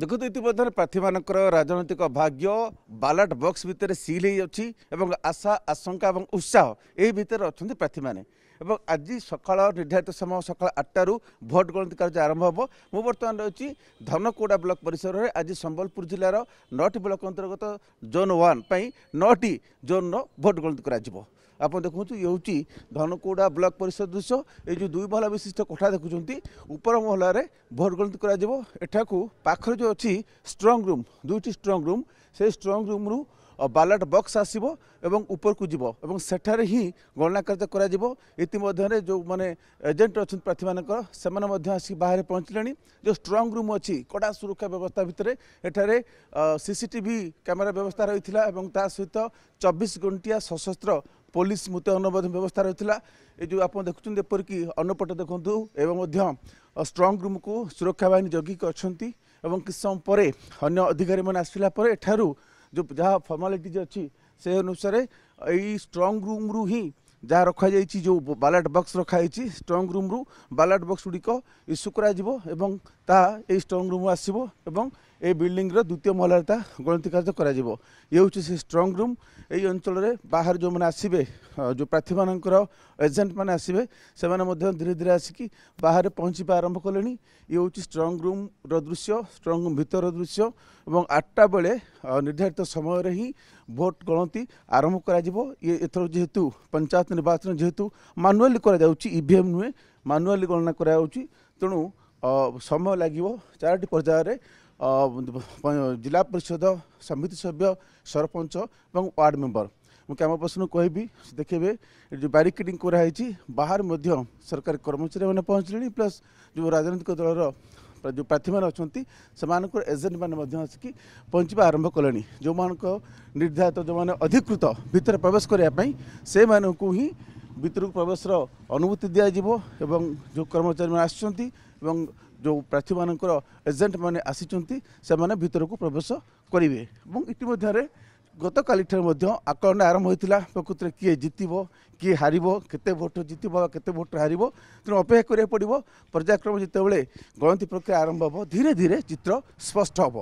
দেখুন ইতিমধ্যে প্রার্থীমানকর রাজনৈতিক ভাগ্য বালাট বক্স ভিতরে সিল হয়ে যাচ্ছি এবং আশা আশঙ্কা এবং উৎসাহ এই ভিতরে অনেক প্রার্থী মানে এবং আজ সকাল নির্ধারিত সময় সকাল আটটার ভোট গণতি কার্য আরম্ভ হব মু বর্তমান রয়েছে ধনকোড়া ব্লক পরিসরের আজ সম্বলপুর জেলার নটি ব্লক অন্তর্গত জোন ওয়ান নটি জোন ভোট গণতি করা ଆପଣ দেখুন ଇଏ ହେଉଛି ଧନକୋଡ଼ା ବ୍ଲକ ପରିଷଦ ଦୃଶ୍ୟ ଏଇ ଯେଉଁ ଦୁଇ ମହଲା ବିଶିଷ୍ଟ କୋଠା ଦେଖୁଛନ୍ତି ଉପର ମହଲାରେ ଭୋଟ ଗଣତି କରାଯିବ এটা পাখে যে ଅଛି ଷ୍ଟ୍ରଙ୍ଗ ରୁମ୍ ଦୁଇଟି ଷ୍ଟ୍ରଙ୍ଗ ରୁମ୍ সেই স্ট্রং রু বালাট বক্স আসব এবং উপরকু যাব এবং সেঠারে হি গণনা কার্য করা ইতিমধ্যে যে মানে এজেন্ট অনেক প্রার্থী মানুষ সে আসি বাহারে পৌঁছলে যে স্ট্রং রুম অছি কড়া সুরক্ষা ব্যবস্থা ভিতরে এখানে সিসিটিভি ক্যামেরা ব্যবস্থা রয়েছে এবং তা সহ চব্বিশ ঘণ্টিয়া সশস্ত্র ପୋଲିସ ମୁତୟନ ମଧ୍ୟ ବ୍ୟବସ୍ଥା ରହିଥିଲା ଏ ଯେଉଁ ଆପଣ ଦେଖୁଛନ୍ତି ଏପରିକି ଅନ୍ୟପଟ ଦେଖନ୍ତୁ ଏବଂ ମଧ୍ୟ ଷ୍ଟ୍ରଙ୍ଗ ରୁମ୍କୁ ସୁରକ୍ଷା ବାହିନୀ ଜଗିକି ଅଛନ୍ତି ଏବଂ କିଛି ସମୟ ପରେ ଅନ୍ୟ ଅଧିକାରୀମାନେ ଆସିଲା ପରେ ଏଠାରୁ ଯେଉଁ ଯାହା ଫର୍ମାଲିଟିଜ୍ ଅଛି ସେ ଅନୁସାରେ ଏଇ ଷ୍ଟ୍ରଙ୍ଗ ରୁମ୍ରୁ ହିଁ যা রখাযাইছি যে বালাট বক্স রখাযাইছি স্ট্রং রুম্রু বালাট বক্স গুড়িক ইস্যু করা এবং তা এই স্ট্রং রুম আসব এবং এই বিল্ডিংর দ্বিতীয় মহলায় তা গণতি কার্য করা ইয়ে হচ্ছে সে স্ট্রং রুম এই অঞ্চলের বাহার যে আসবে যে প্রার্থী মানুষ এজেন্ট মানে আসবে সে ধীরে ধীরে আসিকি বাহারে পৌঁছবা আরম্ভ কলে ইয়ে হচ্ছে স্ট্রং রুম্র দৃশ্য স্ট্রং রুম ভিতর দৃশ্য এবং আটটা বেড়ে নির্ধারিত সময়ের হি ভোট গণতি আরম্ভ করা ইয়ে এথর যেহেতু পঞ্চায়েত নির্বাচন যেহেতু ମାନୁଆଲି କରାଯାଉଛି ଇଭିଏମ୍ ନୁହେଁ ମାନୁଆଲି ଗଣନା କରାଯାଉଛି ତେଣୁ ସମୟ ଲାଗିବ ଚାରୋଟି ପର୍ଯ୍ୟାୟରେ जिला परिषद समिति सभ्य सरपंच और वार्ड मेम्बर ମୁଁ କ୍ୟାମେରା ପର୍ସନକୁ କହିବି ଦେଖିବେ ଯେଉଁ ବ୍ୟାରିକେଡ଼ିଂ କରାହେଇଛି ବାହାରେ ମଧ୍ୟ ସରକାରୀ କର୍ମଚାରୀମାନେ ପହଞ୍ଚିଲେଣି ପ୍ଲସ୍ ଯେଉଁ ରାଜନୈତିକ ଦଳର ଯେଉଁ ପ୍ରାର୍ଥୀମାନେ ଅଛନ୍ତି ସେମାନଙ୍କର ଏଜେଣ୍ଟମାନେ ମଧ୍ୟ ଆସିକି ପହଞ୍ଚିବା ଆରମ୍ଭ କଲେଣି ଯେଉଁମାନଙ୍କ ନିର୍ଦ୍ଧାରିତ ଯେଉଁମାନେ ଅଧିକୃତ ଭିତରେ ପ୍ରବେଶ କରିବା ପାଇଁ ସେମାନଙ୍କୁ ହିଁ ଭିତରକୁ ପ୍ରବେଶର ଅନୁଭୂତି ଦିଆଯିବ ଏବଂ ଯେଉଁ କର୍ମଚାରୀମାନେ ଆସିଛନ୍ତି ଏବଂ ଯେଉଁ ପ୍ରାର୍ଥୀମାନଙ୍କର ଏଜେଣ୍ଟମାନେ ଆସିଛନ୍ତି ସେମାନେ ଭିତରକୁ ପ୍ରବେଶ କରିବେ ଏବଂ ଇତିମଧ୍ୟରେ ଗତକାଲିଠାରୁ ମଧ୍ୟ ଆକଳନ ଆରମ୍ଭ ହୋଇଥିଲା ପ୍ରକୃତରେ କିଏ ଜିତିବ କିଏ ହାରିବ କେତେ ଭୋଟ୍ ଜିତିବ ଆଉ କେତେ ଭୋଟ୍ ହାରିବ ତେଣୁ ଅପେକ୍ଷା କରିବାକୁ ପଡ଼ିବ ପର୍ଯ୍ୟାୟକ୍ରମ ଯେତେବେଳେ ଗଣତି ପ୍ରକ୍ରିୟା ଆରମ୍ଭ ହେବ ଧୀରେ ଧୀରେ ଚିତ୍ର ସ୍ପଷ୍ଟ ହେବ